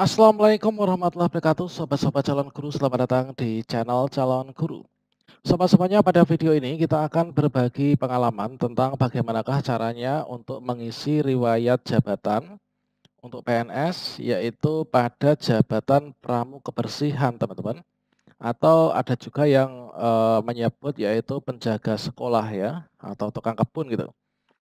Assalamualaikum warahmatullahi wabarakatuh Sobat-sobat calon guru selamat datang di channel calon guru Sobat-sobatnya pada video ini kita akan berbagi pengalaman tentang bagaimanakah caranya untuk mengisi riwayat jabatan untuk PNS yaitu pada jabatan pramu kebersihan teman-teman atau ada juga yang e, menyebut yaitu penjaga sekolah ya atau tukang kebun gitu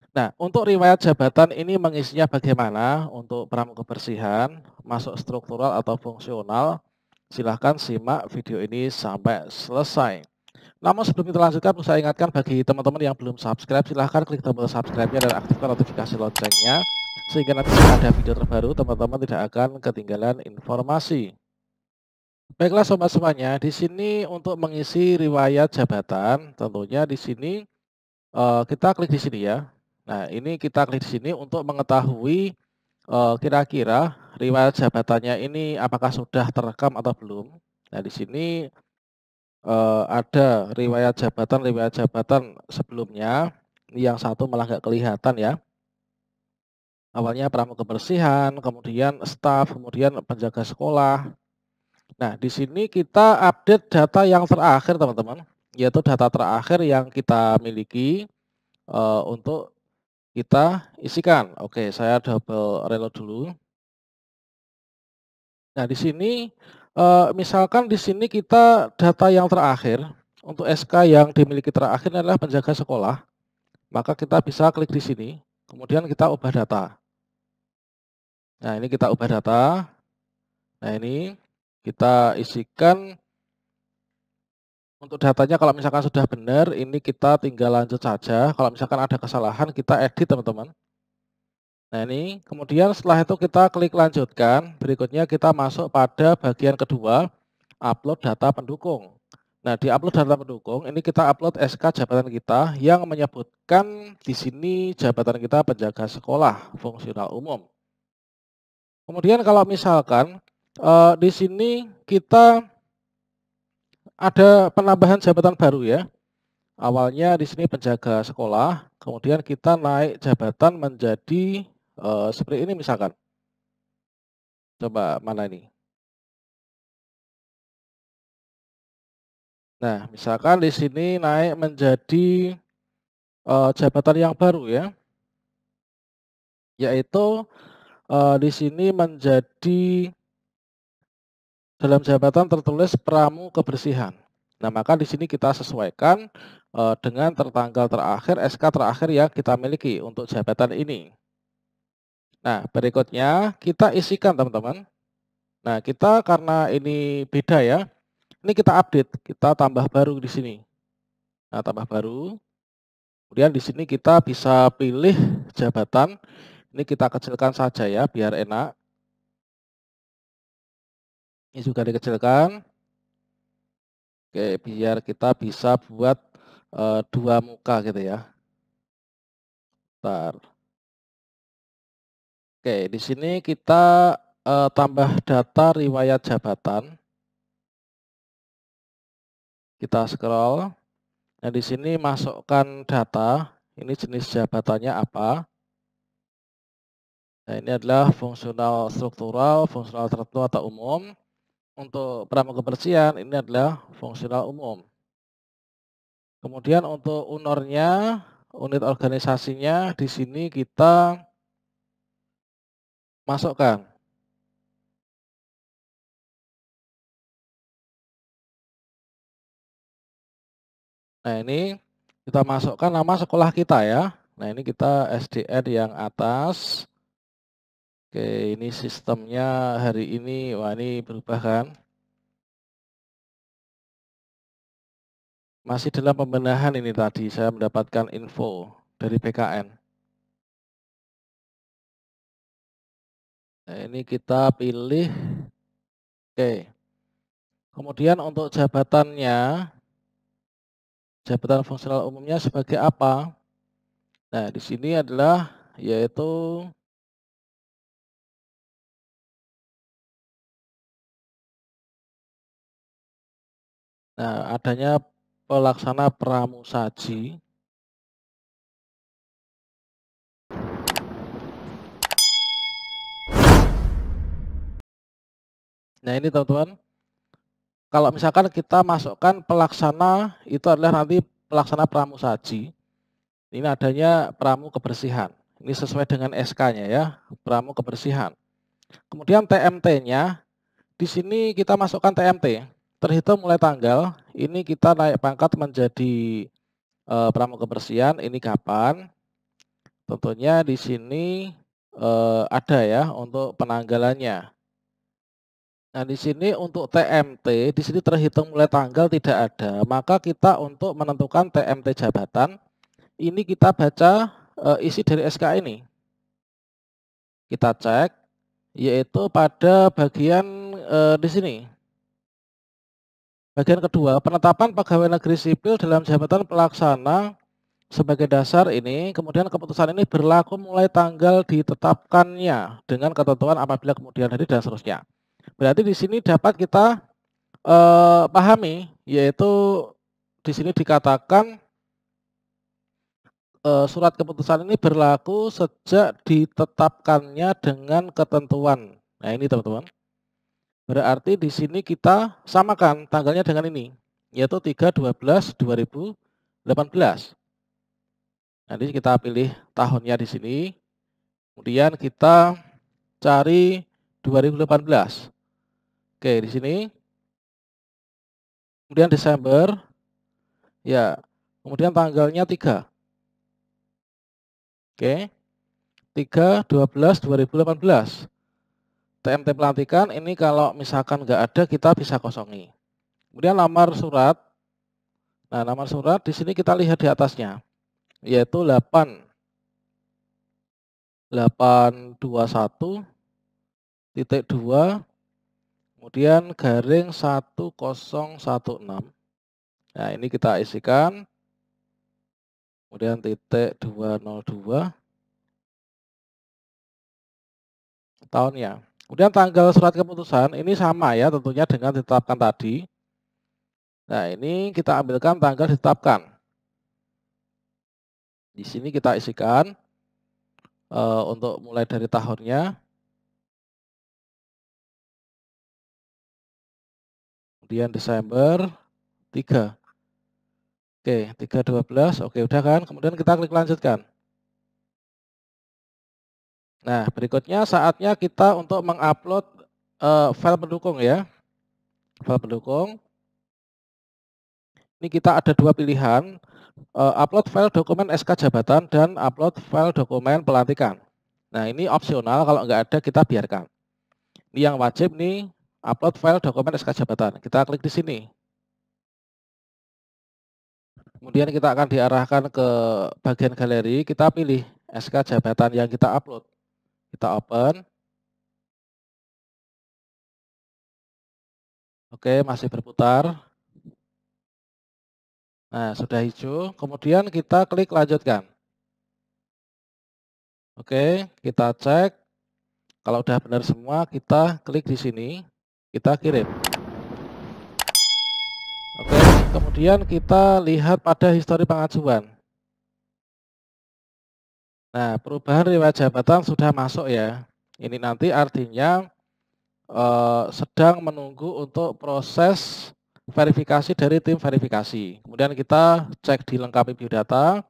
Nah, untuk riwayat jabatan ini mengisinya bagaimana untuk peram kebersihan, masuk struktural atau fungsional, silahkan simak video ini sampai selesai. Namun sebelum kita lanjutkan, saya ingatkan bagi teman-teman yang belum subscribe, silahkan klik tombol subscribe-nya dan aktifkan notifikasi loncengnya, sehingga nanti ada video terbaru, teman-teman tidak akan ketinggalan informasi. Baiklah sobat semuanya, di sini untuk mengisi riwayat jabatan, tentunya di sini eh, kita klik di sini ya, Nah, ini kita klik di sini untuk mengetahui eh, kira-kira uh, riwayat jabatannya ini apakah sudah terekam atau belum. Nah, di sini uh, ada riwayat jabatan, riwayat jabatan sebelumnya. yang satu malah nggak kelihatan ya. Awalnya pramuka kebersihan, kemudian staf, kemudian penjaga sekolah. Nah, di sini kita update data yang terakhir, teman-teman, yaitu data terakhir yang kita miliki uh, untuk kita isikan. Oke, saya double reload dulu. Nah, di sini eh, misalkan di sini kita data yang terakhir untuk SK yang dimiliki terakhir adalah penjaga sekolah. Maka kita bisa klik di sini, kemudian kita ubah data. Nah, ini kita ubah data. Nah, ini kita isikan untuk datanya kalau misalkan sudah benar, ini kita tinggal lanjut saja. Kalau misalkan ada kesalahan, kita edit teman-teman. Nah ini, kemudian setelah itu kita klik lanjutkan. Berikutnya kita masuk pada bagian kedua, upload data pendukung. Nah di upload data pendukung, ini kita upload SK jabatan kita yang menyebutkan di sini jabatan kita penjaga sekolah, fungsional umum. Kemudian kalau misalkan eh, di sini kita ada penambahan jabatan baru ya. Awalnya di sini penjaga sekolah, kemudian kita naik jabatan menjadi e, seperti ini misalkan. Coba mana ini? Nah, misalkan di sini naik menjadi e, jabatan yang baru ya, yaitu e, di sini menjadi dalam jabatan tertulis pramu kebersihan. Nah, maka di sini kita sesuaikan uh, dengan tertanggal terakhir SK terakhir yang kita miliki untuk jabatan ini. Nah, berikutnya kita isikan teman-teman. Nah, kita karena ini beda ya. Ini kita update, kita tambah baru di sini. Nah, tambah baru. Kemudian di sini kita bisa pilih jabatan. Ini kita kecilkan saja ya, biar enak. Ini juga dikecilkan. Oke, biar kita bisa buat e, dua muka gitu ya. Bentar. Oke, di sini kita e, tambah data riwayat jabatan. Kita scroll. Nah, di sini masukkan data. Ini jenis jabatannya apa. Nah, ini adalah fungsional struktural, fungsional tertentu atau umum untuk pramuka kebersihan ini adalah fungsional umum. Kemudian untuk unornya, unit organisasinya di sini kita masukkan. Nah ini kita masukkan nama sekolah kita ya. Nah ini kita SDN yang atas. Oke, ini sistemnya hari ini, wah ini berubah kan? Masih dalam pembenahan ini tadi, saya mendapatkan info dari PKN. Nah, ini kita pilih, oke. Kemudian untuk jabatannya, jabatan fungsional umumnya sebagai apa? Nah, di sini adalah yaitu Nah, adanya pelaksana pramusaji Nah ini teman-teman, kalau misalkan kita masukkan pelaksana itu adalah nanti pelaksana pramusaji. Ini adanya pramu kebersihan. Ini sesuai dengan SK-nya ya, pramu kebersihan. Kemudian TMT-nya, di sini kita masukkan TMT. Terhitung mulai tanggal, ini kita naik pangkat menjadi e, eh, pramuka bersihan, ini kapan? Tentunya di sini e, ada ya untuk penanggalannya. Nah, di sini untuk TMT, di sini terhitung mulai tanggal tidak ada, maka kita untuk menentukan TMT jabatan, ini kita baca e, isi dari SK ini. Kita cek, yaitu pada bagian e, di sini, Bagian kedua, penetapan pegawai negeri sipil dalam jabatan pelaksana sebagai dasar ini, kemudian keputusan ini berlaku mulai tanggal ditetapkannya dengan ketentuan apabila kemudian hari dan seterusnya. Berarti di sini dapat kita eh, pahami, yaitu di sini dikatakan eh, surat keputusan ini berlaku sejak ditetapkannya dengan ketentuan. Nah ini teman-teman. Berarti di sini kita samakan tanggalnya dengan ini, yaitu 312 12 2018. Nanti kita pilih tahunnya di sini. Kemudian kita cari 2018. Oke, di sini. Kemudian Desember. Ya, kemudian tanggalnya 3. Oke. 3 12 2018. TMT pelantikan ini kalau misalkan nggak ada kita bisa kosongi. Kemudian lamar surat. Nah, lamar surat di sini kita lihat di atasnya yaitu 8 821 titik 2 kemudian garing 1016. Nah, ini kita isikan. Kemudian titik 202 tahunnya. Kemudian tanggal surat keputusan ini sama ya tentunya dengan ditetapkan tadi. Nah ini kita ambilkan tanggal ditetapkan. Di sini kita isikan e, untuk mulai dari tahunnya. Kemudian Desember 3. Oke, 312. Oke, udah kan? Kemudian kita klik lanjutkan. Nah, berikutnya saatnya kita untuk mengupload uh, file pendukung ya. File pendukung. Ini kita ada dua pilihan, uh, upload file dokumen SK jabatan dan upload file dokumen pelantikan. Nah, ini opsional, kalau nggak ada kita biarkan. Ini yang wajib nih, upload file dokumen SK jabatan. Kita klik di sini. Kemudian kita akan diarahkan ke bagian galeri, kita pilih SK jabatan yang kita upload. Kita open. Oke, masih berputar. Nah, sudah hijau. Kemudian kita klik lanjutkan. Oke, kita cek. Kalau sudah benar semua, kita klik di sini. Kita kirim. Oke, kemudian kita lihat pada histori pengajuan. Nah, perubahan riwayat jabatan sudah masuk ya. Ini nanti artinya eh, sedang menunggu untuk proses verifikasi dari tim verifikasi. Kemudian kita cek dilengkapi biodata.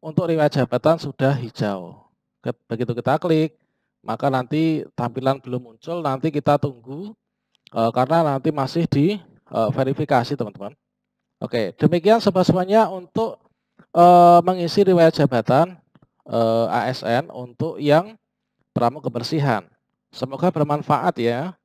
Untuk riwayat jabatan sudah hijau. Begitu kita klik, maka nanti tampilan belum muncul. Nanti kita tunggu eh, karena nanti masih di eh, verifikasi, teman-teman. Oke, demikian sebab semuanya untuk eh, mengisi riwayat jabatan. Eh, ASN untuk yang pramuka kebersihan. Semoga bermanfaat ya